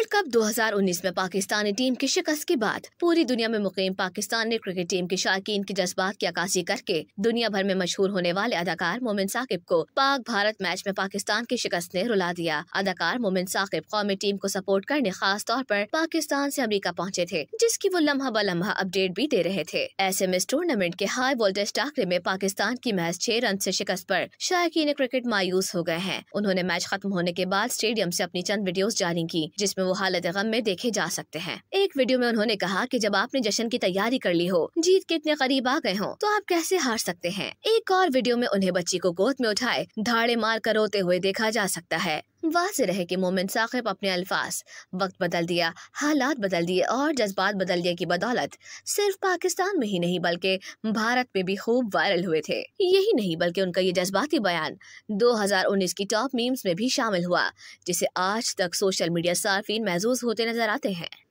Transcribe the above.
world cup 2019 में Pakistani team की शिकस्त के बाद पूरी दुनिया में मुकम पाकिस्तान ने क्रिकेट टीम के शायक के जज्बात की अक्सी करके दुनिया भर में मशहूर होने वाले अदाकार मोमिन साकिब को पाक भारत मैच में पाकिस्तान की शिकस्त ने रुला दिया अदाकार मोमिन साकिब कौमी टीम को सपोर्ट करने खास तौर पर पाकिस्तान ऐसी अमरीका पहुँचे थे जिसकी वो लम्हा ब लम्हा अपडेट भी दे रहे थे ऐसे में इस टूर्नामेंट के हाई वोल्टेज टाकरे में पाकिस्तान की मैच छह रन ऐसी शिकस्त आरोप शायक क्रिकेट मायूस हो गए हैं उन्होंने मैच खत्म होने के बाद स्टेडियम ऐसी अपनी चंद वीडियोज जारी की जिसमे वो हालत गम में देखे जा सकते हैं एक वीडियो में उन्होंने कहा कि जब आपने जश्न की तैयारी कर ली हो जीत के इतने करीब आ गए हो तो आप कैसे हार सकते हैं एक और वीडियो में उन्हें बच्ची को गोद में उठाए धाड़े मार कर रोते हुए देखा जा सकता है वाज रहे कि मोमिन साकिब अपने अल्फाज वक्त बदल दिया हालात बदल दिए और जज्बात बदल दिए की बदौलत सिर्फ पाकिस्तान में ही नहीं बल्कि भारत में भी खूब वायरल हुए थे यही नहीं बल्कि उनका ये जज्बाती बयान 2019 की टॉप मीम्स में भी शामिल हुआ जिसे आज तक सोशल मीडिया सार्फिन महजूज होते नजर आते हैं